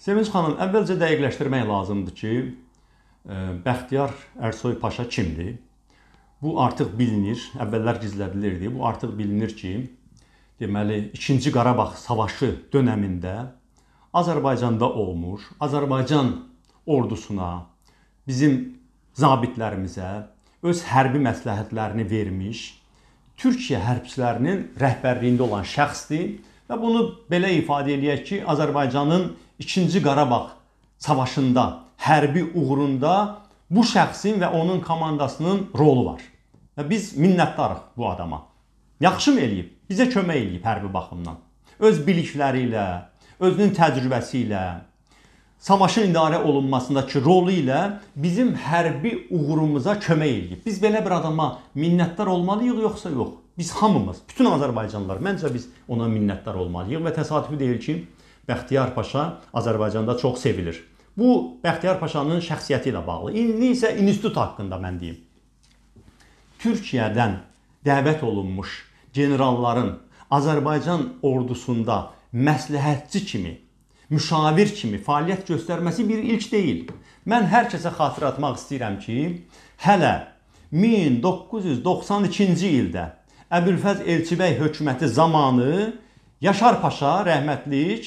Sevinç xanım, əvvəlcə dəqiqləşdirmək lazımdır ki, e, Bəxtiyar Ərsoy Paşa kimdir? Bu artıq bilinir, əvvəllər gizlədilirdi. Bu artıq bilinir ki, deməli 2-ci Qarabağ savaşı dövründə Azərbaycanda olmuş, Azərbaycan ordusuna, bizim zabitlərimizə öz hərbi məsləhətlərini vermiş Türkiyə hərbçilərinin rəhbərliyində olan şəxsdir və bunu belə ifadə eləyək ki, Azərbaycanın İkinci Qarabağ savaşında, hərbi uğrunda bu şəxsin və onun komandasının rolu var. Və biz minnətdarıq bu adama. Yaxşım eləyib, bizə kömək eləyib hərbi baxımdan. Öz bilikləri ilə, özünün təcrübəsi ilə, savaşın idarə olunmasındakı rolu ilə bizim hərbi uğurumuza kömək eləyib. Biz belə bir adama minnətdar olmalıyıq yoxsa yox? Biz hamımız, bütün Azərbaycanlılar, məncə biz ona minnətdar olmalıyıq və təsadüfi deyil ki, Bəxtiyar Paşa Azərbaycanda çox sevilir. Bu Bəxtiyar Paşanın şəxsiyyəti ilə bağlı. İndi isə institut haqqında mən deyim. Türkiyədən dəvət olunmuş generalların Azərbaycan ordusunda məsləhətçi kimi, müşavir kimi fəaliyyət göstərməsi bir ilk deyil. Mən hər kəsə xatırlatmaq istəyirəm ki, hələ 1992-ci ildə Əbülfəz Elçibəy hökuməti zamanı Yaşar Paşa rəhmətlik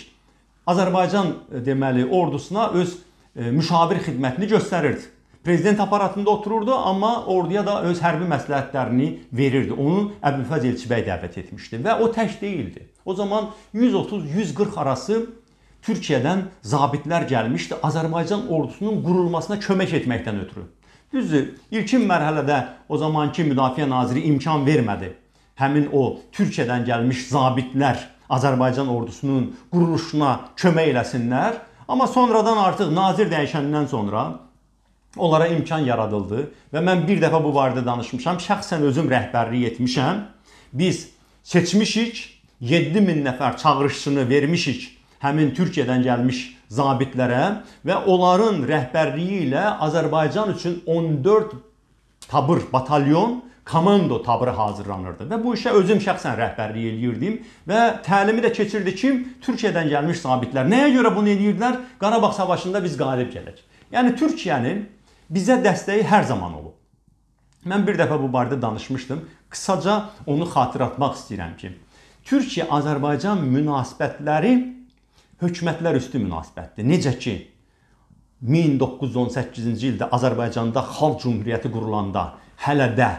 Azərbaycan e, deməli ordusuna öz e, müşavir xidmətini göstərirdi. Prezident aparatında otururdu, amma orduya da öz hərbi məsləhətlərini verirdi. Onu Əbülfəz Elçibəy dəvət etmişdi və o tək değildi. O zaman 130-140 arası Türkiyədən zabitlər gəlmişdi Azərbaycan ordusunun qurulmasına kömək etməkdən ötürü. Düzdür, ilkin mərhələdə o zamanki müdafiə naziri imkan vermədi. Həmin o Türkiyədən gəlmiş zabitlər Azərbaycan ordusunun quruluşuna kömək eləsinlər. Amma sonradan artıq nazir dəyişəndən sonra onlara imkan yaradıldı və mən bir dəfə bu barədə danışmışam. Şəxsən özüm rəhbərlik etmişəm. Biz seçmişik 7000 nəfər çağırışçını vermişik həmin Türkiyədən gəlmiş zabitlərə və onların rəhbərliyi ilə Azərbaycan üçün 14 tabır batalyon komando tabrı hazırlanırdı və bu işə özüm şəxsən rəhbərlik eləyirdim və təlimi də keçirdi kim? Türkiyədən gəlmiş zabitlər. Nəyə görə bunu eləyirdilər? Qarabağ savaşında biz qalib gələk. Yəni Türkiyənin bizə dəstəyi hər zaman olub. Mən bir dəfə bu barədə danışmışdım. Qısaca onu xatırlatmaq istəyirəm ki, Türkiyə-Azərbaycan münasibətləri hökumətlər üstü münasibətdir. Necə ki 1918-ci ildə Azərbaycanda Xalq Cümhuriyyəti qurulanda hələ də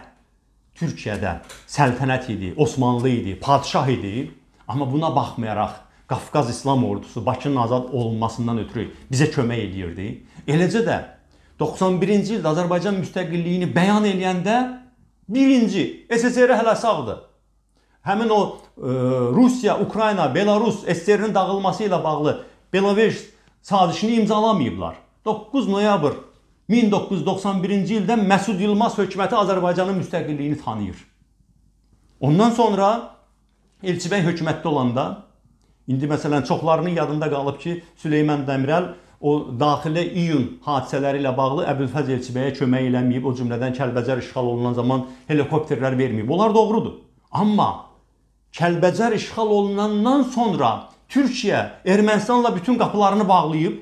Türkiyədə səltənət idi, Osmanlı idi, padşah idi, amma buna baxmayaraq Qafqaz İslam Ordusu Bakının azad olunmasından ötürü bizə kömək eləyirdi. Eləcə də 91-ci ildə Azərbaycan müstəqilliyini bəyan eləyəndə birinci SSR hələ sağdır. Həmin o e, Rusiya, Ukrayna, Belarus SSR-nin dağılması ilə bağlı Belavej sazişini imzalamayıblar. 9 noyabr 1991-ci ildə Məsud Yılmaz hökuməti Azərbaycanın müstəqilliyini tanıyır. Ondan sonra Elçibəy hökumətdə olanda indi məsələn çoxlarının yadında qalıb ki, Süleyman Dəmirəl o daxili iyun hadisələri ilə bağlı Əbülfəz Elçibəyə kömək eləməyib, o cümlədən Kəlbəcər işğal olunan zaman helikopterlər verməyib. Onlar doğrudur. Amma Kəlbəcər işğal olunandan sonra Türkiyə Ermənistanla bütün qapılarını bağlayıb,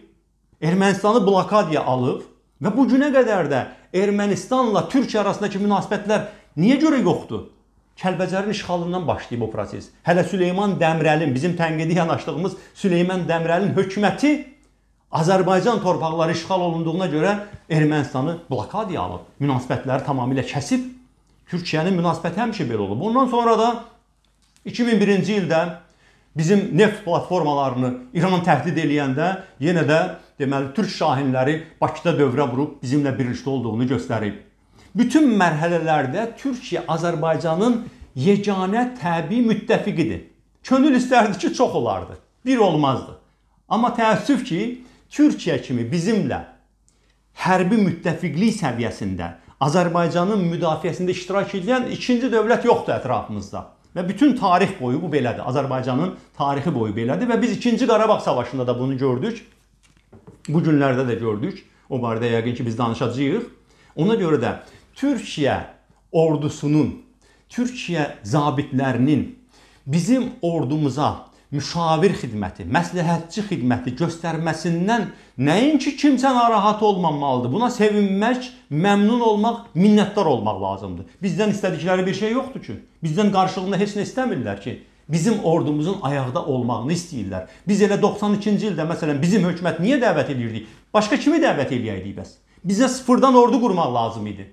Ermənistanı blokadaya alıb Və bu günə qədər də Ermənistanla Türkiyə arasındakı münasibətlər niyə görə yoxdur? Kəlbəcərin işğalından başlayıb o proses. Hələ Süleyman Dəmirəlin, bizim tənqidi yanaşdığımız Süleyman Dəmirəlin hökuməti Azərbaycan torpaqları işğal olunduğuna görə Ermənistanı blokadaya alıb, münasibətləri tamamilə kəsib. Türkiyənin münasibəti həmişə belə olub. Ondan sonra da 2001-ci ildə bizim neft platformalarını İran təhdid eləyəndə yenə də deməli türk şahinləri Bakıda dövrə vurub bizimlə birlikdə olduğunu göstərib. Bütün mərhələlərdə Türkiyə Azərbaycanın yeganə təbii müttəfiqidir. Könül istərdi ki, çox olardı. Bir olmazdı. Amma təəssüf ki, Türkiyə kimi bizimlə hərbi müttəfiqlik səviyyəsində Azərbaycanın müdafiəsində iştirak edən ikinci dövlət yoxdur ətrafımızda. Və bütün tarix boyu bu belədir. Azərbaycanın tarixi boyu belədir və biz 2-ci Qarabağ savaşında da bunu gördük. Bu günlərdə də gördük. O barədə yəqin ki biz danışacağıq. Ona görə də Türkiyə ordusunun, Türkiyə zabitlərinin bizim ordumuza müşavir xidməti, məsləhətçi xidməti göstərməsindən nəinki kimsə narahat olmamalıdır. Buna sevinmək, məmnun olmaq, minnətdar olmaq lazımdır. Bizdən istədikləri bir şey yoxdur ki. Bizdən qarşılığında heç nə istəmirlər ki bizim ordumuzun ayaqda olmağını istəyirlər. Biz elə 92-ci ildə məsələn bizim hökumət niyə dəvət eləyirdik? Başqa kimi dəvət eləyəydik bəs? Bizə sıfırdan ordu qurmaq lazım idi.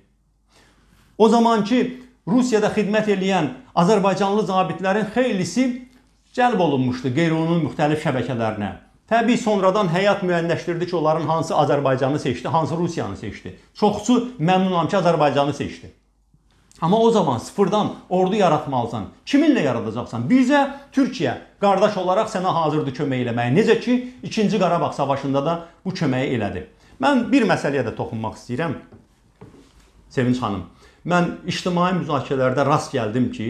O zamanki Rusiyada xidmət eləyən Azərbaycanlı zabitlərin xeylisi cəlb olunmuşdu qeyri-onun müxtəlif şəbəkələrinə. Təbii sonradan həyat müəyyənləşdirdi ki, onların hansı Azərbaycanı seçdi, hansı Rusiyanı seçdi. Çoxsu məmnunam ki, Azərbaycanı seçdi. Amma o zaman sıfırdan ordu yaratmalısan. Kiminlə yaradacaqsan? Bircə Türkiyə qardaş olaraq sənə hazırdır kömək eləməyə. Necə ki, 2-ci Qarabağ savaşında da bu köməyi elədi. Mən bir məsələyə də toxunmaq istəyirəm. Sevinç xanım, mən ictimai müzakirələrdə rast gəldim ki,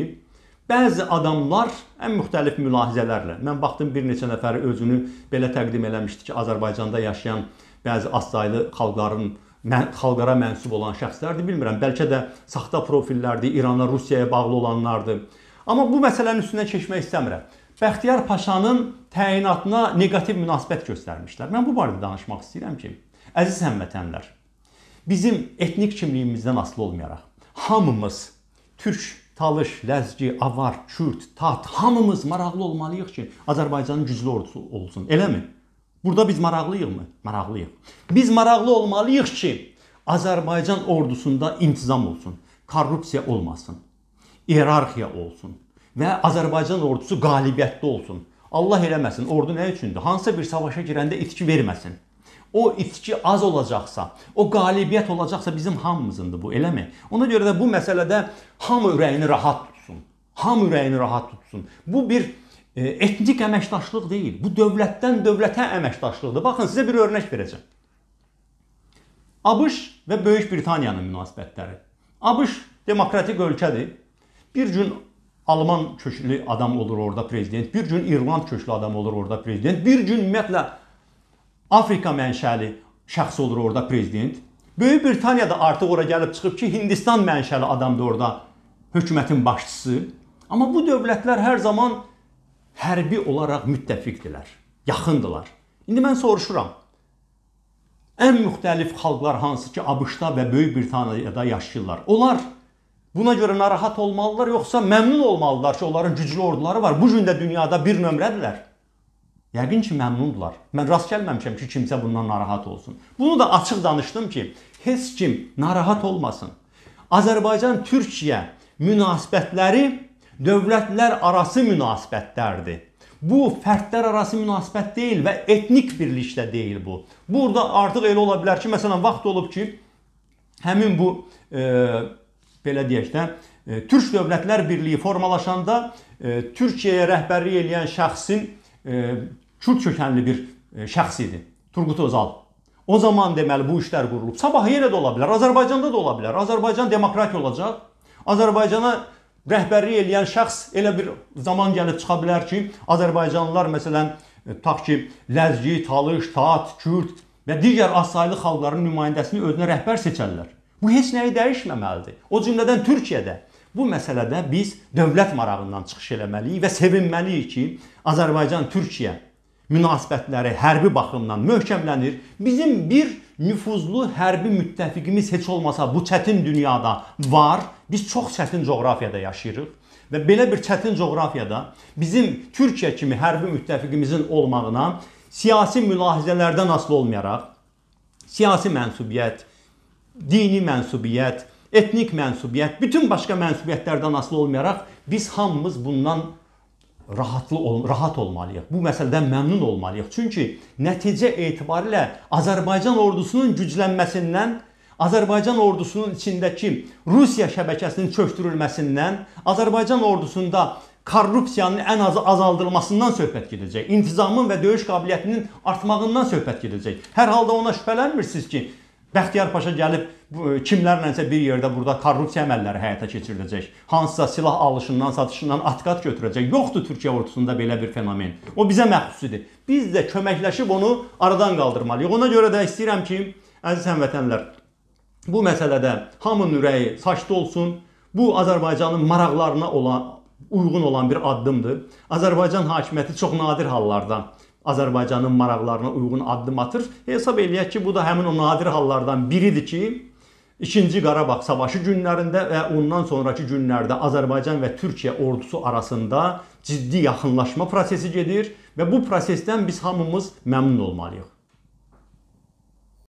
Bəzi adamlar ən müxtəlif mülahizələrlə, mən baxdım bir neçə nəfəri özünü belə təqdim eləmişdi ki, Azərbaycanda yaşayan bəzi az saylı xalqların mən xalqara mənsub olan şəxslərdir, bilmirəm. Bəlkə də saxta profillərdir, İrana, Rusiyaya bağlı olanlardır. Amma bu məsələnin üstünə keçmək istəmirəm. Bəxtiyar Paşanın təyinatına neqativ münasibət göstərmişlər. Mən bu barədə danışmaq istəyirəm ki, əziz həmvətənlər, bizim etnik kimliyimizdən asılı olmayaraq hamımız türk, talış, ləzgi, avar, kürd, tat hamımız maraqlı olmalıyıq ki, Azərbaycanın güclü ordusu olsun. Eləmi? Burada biz maraqlıyıqmı? Maraqlıyıq. Biz maraqlı olmalıyıq ki, Azərbaycan ordusunda intizam olsun, korrupsiya olmasın, hierarxiya olsun və Azərbaycan ordusu qalibiyyətli olsun. Allah eləməsin, ordu nə üçündür? Hansısa bir savaşa girəndə itki verməsin. O itki az olacaqsa, o qalibiyyət olacaqsa bizim hamımızındır bu, eləmi? Ona görə də bu məsələdə hamı ürəyini rahat tutsun. Hamı ürəyini rahat tutsun. Bu bir E, etnik əməkdaşlıq deyil. Bu dövlətdən dövlətə əməkdaşlıqdır. Baxın, sizə bir örnək verəcəm. ABŞ və Böyük Britaniyanın münasibətləri. ABŞ demokratik ölkədir. Bir gün Alman köklü adam olur orada prezident, bir gün İrland köklü adam olur orada prezident, bir gün ümumiyyətlə Afrika mənşəli şəxs olur orada prezident. Böyük Britaniyada artıq ora gəlib çıxıb ki, Hindistan mənşəli adam da orada hökumətin başçısı. Amma bu dövlətlər hər zaman hərbi olaraq müttəfiqdilər, yaxındılar. İndi mən soruşuram. Ən müxtəlif xalqlar hansı ki, ABŞ-da və Böyük Britaniyada yaşayırlar. Onlar buna görə narahat olmalılar, yoxsa məmnun olmalılar ki, onların güclü orduları var. Bu gün də dünyada bir nömrədirlər. Yəqin ki, məmnundular. Mən rast gəlməmişəm ki, kimsə bundan narahat olsun. Bunu da açıq danışdım ki, heç kim narahat olmasın. Azərbaycan Türkiyə münasibətləri dövlətlər arası münasibətlərdir. Bu fərdlər arası münasibət deyil və etnik birlikdə deyil bu. Burada artıq elə ola bilər ki, məsələn vaxt olub ki, həmin bu e, belə deyək də, e, Türk Dövlətlər Birliyi formalaşanda e, Türkiyəyə rəhbərlik edən şəxsin e, Kürt kökənli bir e, şəxs idi. Turqut Özal. O zaman deməli bu işlər qurulub. Sabah yenə də ola bilər, Azərbaycanda da ola bilər. Azərbaycan demokratiya olacaq. Azərbaycana rəhbərlik eləyən şəxs elə bir zaman gəlib çıxa bilər ki, Azərbaycanlılar məsələn e, tutaq ki, Ləzgi, Talış, Taat, Kürd və digər azsaylı xalqların nümayəndəsini özünə rəhbər seçərlər. Bu heç nəyi dəyişməməlidir. O cümlədən Türkiyədə Bu məsələdə biz dövlət marağından çıxış eləməliyik və sevinməliyik ki, Azərbaycan Türkiyə münasibətləri hərbi baxımdan möhkəmlənir. Bizim bir nüfuzlu hərbi müttəfiqimiz heç olmasa bu çətin dünyada var. Biz çox çətin coğrafiyada yaşayırıq və belə bir çətin coğrafiyada bizim Türkiyə kimi hərbi müttəfiqimizin olmağına siyasi mülahizələrdən asılı olmayaraq siyasi mənsubiyyət, dini mənsubiyyət, etnik mənsubiyyət, bütün başqa mənsubiyyətlərdən asılı olmayaraq biz hamımız bundan rahatlı ol rahat olmalıyıq. Bu məsələdən məmnun olmalıyıq. Çünki nəticə etibarilə Azərbaycan ordusunun güclənməsindən, Azərbaycan ordusunun içindəki Rusiya şəbəkəsinin çökdürülməsindən, Azərbaycan ordusunda korrupsiyanın ən azı azaldılmasından söhbət gedəcək. İntizamın və döyüş qabiliyyətinin artmağından söhbət gedəcək. Hər halda ona şübhələnmirsiniz ki, Bəxtiyar Paşa gəlib e, kimlərlənsə bir yerdə burada korrupsiya əməlləri həyata keçiriləcək. Hansısa silah alışından, satışından atqat götürəcək. Yoxdur Türkiyə ordusunda belə bir fenomen. O bizə məxsusidir. Biz də köməkləşib onu aradan qaldırmalıyıq. Ona görə də istəyirəm ki, əziz həmvətənlər, bu məsələdə hamının ürəyi saçda olsun. Bu Azərbaycanın maraqlarına olan uyğun olan bir addımdır. Azərbaycan hakimiyyəti çox nadir hallarda Azərbaycanın maraqlarına uyğun addım atır. Hesab eləyək ki, bu da həmin o nadir hallardan biridir ki, 2-ci Qarabağ savaşı günlərində və ondan sonrakı günlərdə Azərbaycan və Türkiyə ordusu arasında ciddi yaxınlaşma prosesi gedir və bu prosesdən biz hamımız məmnun olmalıyıq.